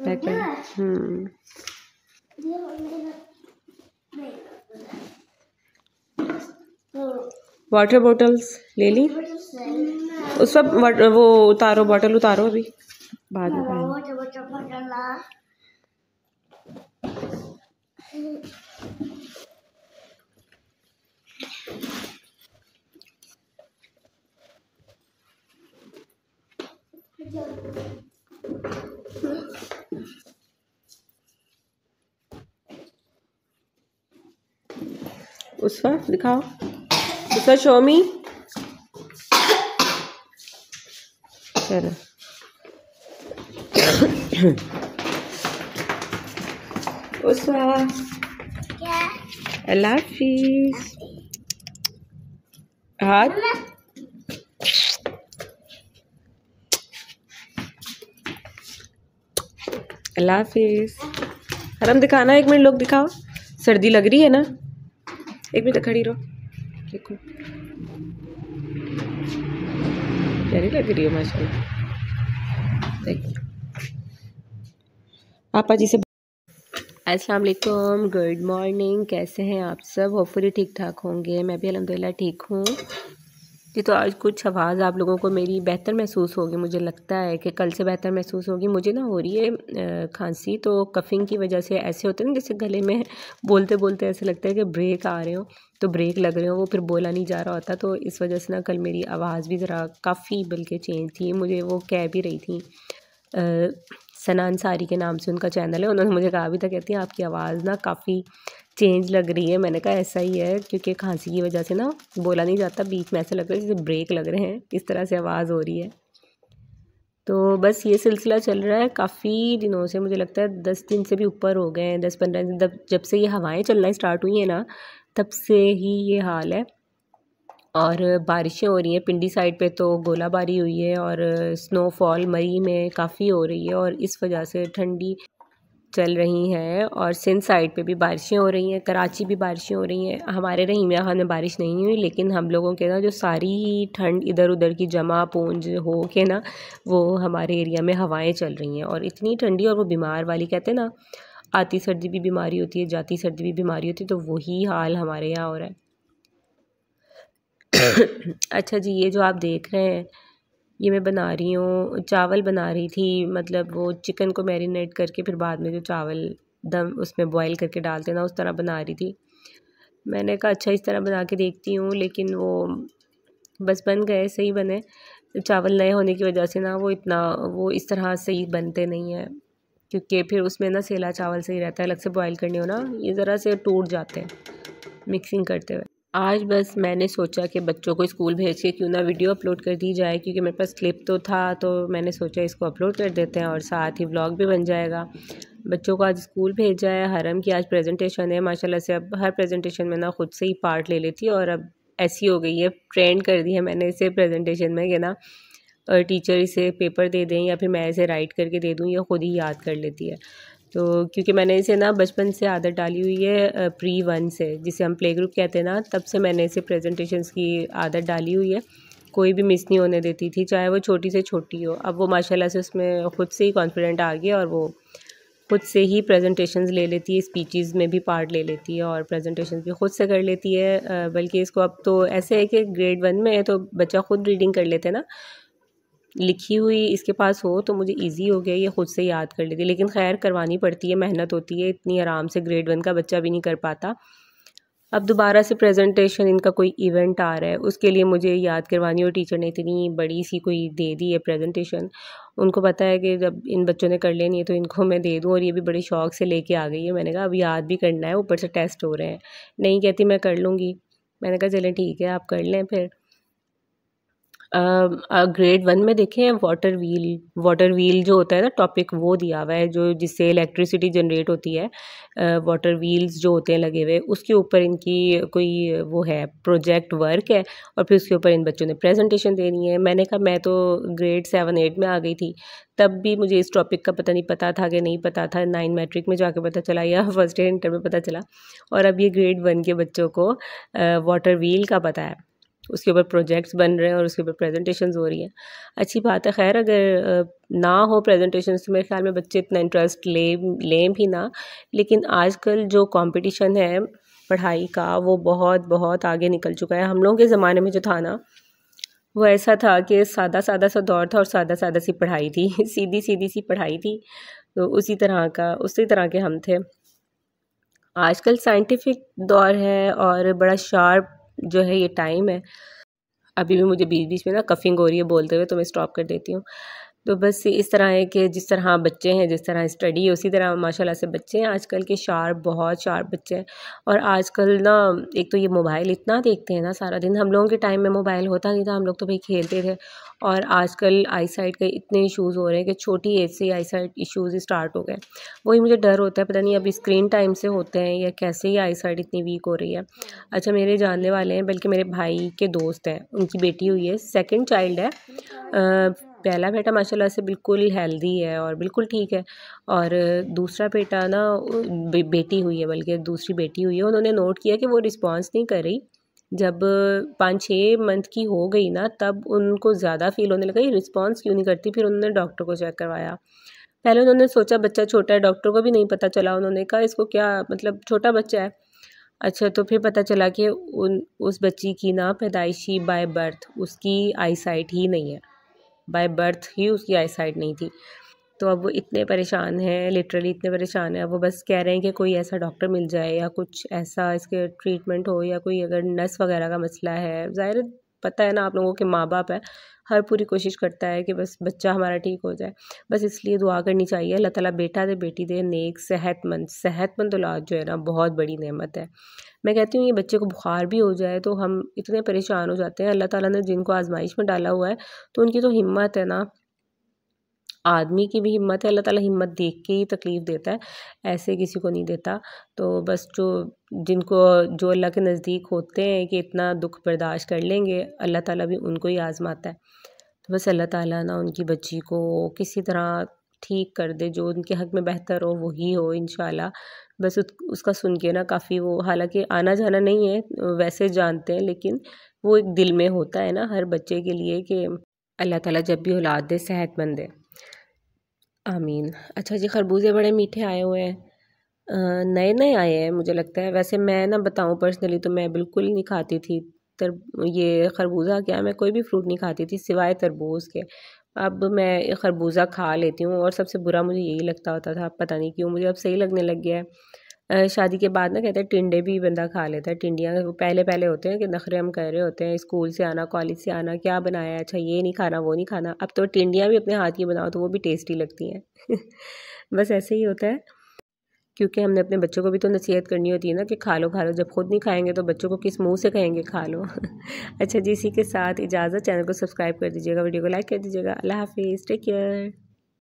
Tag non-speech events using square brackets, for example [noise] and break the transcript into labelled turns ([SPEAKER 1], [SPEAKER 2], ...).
[SPEAKER 1] water bottles ले ली उस पर वो उतारो बॉटल उतारो अभी बाद में Thank उसका दिखाओ उसका शोमी चलो उसका अल्लाह हाथ अल्लाह हाफिज़ हरम दिखाना एक मिनट लोग दिखाओ सर्दी लग रही है ना एक मिनट खड़ी रहो देखो प्यारी लग रही हो माशाल्लाह देखो पापा जी से अस्सलाम वालेकुम गुड मॉर्निंग कैसे हैं आप सब होपफुली ठीक ठाक होंगे मैं भी अलहमदिल्ला ठीक हूँ जी तो आज कुछ आवाज़ आप लोगों को मेरी बेहतर महसूस होगी मुझे लगता है कि कल से बेहतर महसूस होगी मुझे ना हो रही है खांसी तो कफिंग की वजह से ऐसे होते हैं जैसे गले में बोलते बोलते ऐसे लगता है कि ब्रेक आ रहे हो तो ब्रेक लग रहे हो वो फिर बोला नहीं जा रहा होता तो इस वजह से ना कल मेरी आवाज़ भी ज़रा काफ़ी बल्कि चेंज थी मुझे वो कह भी रही थी सना अंसारी के नाम से उनका चैनल है उन्होंने मुझे कहा अभी तक कहती हैं आपकी आवाज़ ना काफ़ी चेंज लग रही है मैंने कहा ऐसा ही है क्योंकि खांसी की वजह से ना बोला नहीं जाता बीच में ऐसा लग रहा है जैसे ब्रेक लग रहे हैं इस तरह से आवाज़ हो रही है तो बस ये सिलसिला चल रहा है काफ़ी दिनों से मुझे लगता है दस दिन से भी ऊपर हो गए हैं दस पंद्रह दिन जब से ये हवाएं चलना स्टार्ट हुई हैं ना तब से ही ये हाल है और बारिशें हो रही हैं पिंडी साइड पे तो गोलाबारी हुई है और स्नोफॉल मई में काफ़ी हो रही है और इस वजह से ठंडी चल रही है और सिंध साइड पे भी बारिशें हो रही हैं कराची भी बारिशें हो रही हैं हमारे रहीम खान में बारिश नहीं हुई लेकिन हम लोगों के ना जो सारी ठंड इधर उधर की जमा पूंज हो के ना वो हमारे एरिया में हवाएं चल रही हैं और इतनी ठंडी और वो बीमार वाली कहते हैं ना आती सर्दी भी बीमारी होती है जाती सर्दी भी बीमारी होती है तो वही हाल हमारे यहाँ हो रहा है [coughs] अच्छा जी ये जो आप देख रहे हैं ये मैं बना रही हूँ चावल बना रही थी मतलब वो चिकन को मैरिनेट करके फिर बाद में जो चावल दम उसमें बॉईल करके डालते ना उस तरह बना रही थी मैंने कहा अच्छा इस तरह बना के देखती हूँ लेकिन वो बस बन गए सही बने चावल नए होने की वजह से ना वो इतना वो इस तरह सही बनते नहीं हैं क्योंकि फिर उसमें ना सेला चावल सही रहता है अलग से बॉयल करने हो ना ये ज़रा से टूट जाते हैं मिक्सिंग करते हुए आज बस मैंने सोचा कि बच्चों को स्कूल भेज के क्यों ना वीडियो अपलोड कर दी जाए क्योंकि मेरे पास क्लिप तो था तो मैंने सोचा इसको अपलोड कर देते हैं और साथ ही ब्लॉग भी बन जाएगा बच्चों को आज स्कूल भेजा है हरम की आज प्रेजेंटेशन है माशाल्लाह से अब हर प्रेजेंटेशन में ना ख़ुद से ही पार्ट ले लेती है और अब ऐसी हो गई है ट्रेंड कर दी है मैंने इसे प्रेजेंटेशन में कि ना टीचर इसे पेपर दे दें या फिर मैं इसे राइट करके दे दूँ या ख़ुद ही याद कर लेती है तो क्योंकि मैंने इसे ना बचपन से आदत डाली हुई है प्री वन से जिसे हम प्ले ग्रुप कहते हैं ना तब से मैंने इसे प्रेजेंटेशंस की आदत डाली हुई है कोई भी मिस नहीं होने देती थी चाहे वो छोटी से छोटी हो अब वो माशाल्लाह से उसमें ख़ुद से ही कॉन्फिडेंट आ गया और वो खुद से ही प्रेजेंटेशन ले लेती है स्पीचेस में भी पार्ट ले लेती है और प्रेजेंटेशन भी खुद से कर लेती है बल्कि इसको अब तो ऐसे है कि ग्रेड वन में है तो बच्चा खुद रीडिंग कर लेते हैं ना लिखी हुई इसके पास हो तो मुझे ईजी हो गया ये ख़ुद से याद कर लेती लेकिन खैर करवानी पड़ती है मेहनत होती है इतनी आराम से ग्रेड वन का बच्चा भी नहीं कर पाता अब दोबारा से प्रेजेंटेशन इनका कोई इवेंट आ रहा है उसके लिए मुझे याद करवानी और टीचर ने इतनी बड़ी सी कोई दे दी है प्रेजेंटेशन उनको पता है कि जब इन बच्चों ने कर लेनी है तो इनको मैं दे दूँ और ये भी बड़े शौक से लेके आ गई है मैंने कहा अब याद भी करना है ऊपर से टेस्ट हो रहे हैं नहीं कहती मैं कर लूँगी मैंने कहा चलें ठीक है आप कर लें फिर ग्रेड वन में देखें वाटर व्हील वाटर व्हील जो होता है ना टॉपिक वो दिया हुआ है जो जिससे इलेक्ट्रिसिटी जनरेट होती है वाटर व्हील्स जो होते हैं लगे हुए उसके ऊपर इनकी कोई वो है प्रोजेक्ट वर्क है और फिर उसके ऊपर इन बच्चों ने प्रेजेंटेशन देनी है मैंने कहा मैं तो ग्रेड सेवन एट में आ गई थी तब भी मुझे इस टॉपिक का पता नहीं पता था कि नहीं पता था नाइन मैट्रिक में जाके पता चला या फर्स्ट ईयर इंटर में पता चला और अब ये ग्रेड वन के बच्चों को वाटर व्हील का पता है उसके ऊपर प्रोजेक्ट्स बन रहे हैं और उसके ऊपर प्रेजेंटेशंस हो रही हैं अच्छी बात है खैर अगर ना हो प्रेजेंटेशन तो मेरे ख्याल में बच्चे इतना इंटरेस्ट ले लें भी ना लेकिन आजकल जो कंपटीशन है पढ़ाई का वो बहुत बहुत आगे निकल चुका है हम लोगों के ज़माने में जो था ना वो ऐसा था कि सादा सादा सा दौर था और सादा सादा सी पढ़ाई थी [laughs] सीधी सीधी सी पढ़ाई थी तो उसी तरह का उसी तरह के हम थे आजकल साइंटिफिक दौर है और बड़ा शार्प जो है ये टाइम है अभी भी मुझे बीच बीच में ना कफिंग हो रही है बोलते हुए तो मैं स्टॉप कर देती हूँ तो बस इस तरह है कि जिस तरह बच्चे हैं जिस तरह स्टडी है उसी तरह माशाल्लाह से बच्चे हैं आजकल के शार्प बहुत शार्प बच्चे हैं और आजकल ना एक तो ये मोबाइल इतना देखते हैं ना सारा दिन हम लोगों के टाइम में मोबाइल होता नहीं था हम लोग तो भाई खेलते थे और आजकल आई साइड के इतने इशूज़ हो रहे हैं कि छोटी एज से आई साइड इशूज़ स्टार्ट हो गए वही मुझे डर होता है पता नहीं अब स्क्रीन टाइम से होते हैं या कैसे ही आई साइड इतनी वीक हो रही है अच्छा मेरे जानने वाले हैं बल्कि मेरे भाई के दोस्त हैं उनकी बेटी हुई है सेकेंड चाइल्ड है पहला बेटा माशाल्लाह से बिल्कुल हेल्दी है और बिल्कुल ठीक है और दूसरा बेटा ना बे, बेटी हुई है बल्कि दूसरी बेटी हुई है उन्होंने नोट किया कि वो रिस्पॉन्स नहीं कर रही जब पाँच छः मंथ की हो गई ना तब उनको ज़्यादा फील होने लगा ये रिस्पॉन्स क्यों नहीं करती फिर उन्होंने डॉक्टर को चेक करवाया पहले उन्होंने सोचा बच्चा छोटा है डॉक्टर को भी नहीं पता चला उन्होंने कहा इसको क्या मतलब छोटा बच्चा है अच्छा तो फिर पता चला कि उन उस बच्ची की ना पैदाइशी बाय बर्थ उसकी आईसाइट ही नहीं है बाय बर्थ ही उसकी आई साइड नहीं थी तो अब वो इतने परेशान हैं लिटरली इतने परेशान हैं अब वो बस कह रहे हैं कि कोई ऐसा डॉक्टर मिल जाए या कुछ ऐसा इसके ट्रीटमेंट हो या कोई अगर नस वगैरह का मसला है ज़ाहिर पता है ना आप लोगों के माँ बाप है हर पूरी कोशिश करता है कि बस बच्चा हमारा ठीक हो जाए बस इसलिए दुआ करनी चाहिए अल्लाह ताला बेटा दे बेटी दे नेक सेहतमंद सेहतमंद औलाद जो है ना बहुत बड़ी नेमत है मैं कहती हूँ ये बच्चे को बुखार भी हो जाए तो हम इतने परेशान हो जाते हैं अल्लाह ताला ने जिनको आजमाइश में डाला हुआ है तो उनकी तो हिम्मत है ना आदमी की भी हिम्मत है अल्लाह ताला हिम्मत देख के ही तकलीफ़ देता है ऐसे किसी को नहीं देता तो बस जो जिनको जो अल्लाह के नज़दीक होते हैं कि इतना दुख बर्दाश्त कर लेंगे अल्लाह ताला भी उनको ही आज़माता है तो बस अल्लाह ताला ना उनकी बच्ची को किसी तरह ठीक कर दे जो उनके हक में बेहतर हो वही हो इन बस उस, उसका सुन के ना काफ़ी वो हालांकि आना जाना नहीं है वैसे जानते हैं लेकिन वो एक दिल में होता है ना हर बच्चे के लिए कि अल्लाह ताला जब भी औलाद दे सेहतमंद है आमीन अच्छा जी खरबूजे बड़े मीठे आए हुए हैं नए नए आए हैं मुझे लगता है वैसे मैं ना बताऊं पर्सनली तो मैं बिल्कुल नहीं खाती थी तर ये खरबूजा क्या मैं कोई भी फ्रूट नहीं खाती थी सिवाय तरबूज के अब मैं खरबूजा खा लेती हूँ और सबसे बुरा मुझे यही लगता होता था अब पता नहीं क्यों मुझे अब सही लगने लग गया है शादी के बाद ना कहते हैं टिंडे भी बंदा खा लेता है टिंडियाँ पहले पहले होते हैं कि नखरे हम कर रहे होते हैं स्कूल से आना कॉलेज से आना क्या बनाया है अच्छा ये नहीं खाना वो नहीं खाना अब तो टिंडियाँ भी अपने हाथ की बनाओ तो वो भी टेस्टी लगती हैं [laughs] बस ऐसे ही होता है क्योंकि हमने अपने बच्चों को भी तो नसीहत करनी होती है ना कि खा लो खा लो जब खुद नहीं खाएंगे तो बच्चों को किस मुंह से कहेंगे खा लो [laughs] अच्छा जी इसी के साथ इजाज़त चैनल को सब्सक्राइब कर दीजिएगा वीडियो को लाइक कर दीजिएगा अल्लाह हाफिज़ टेक केयर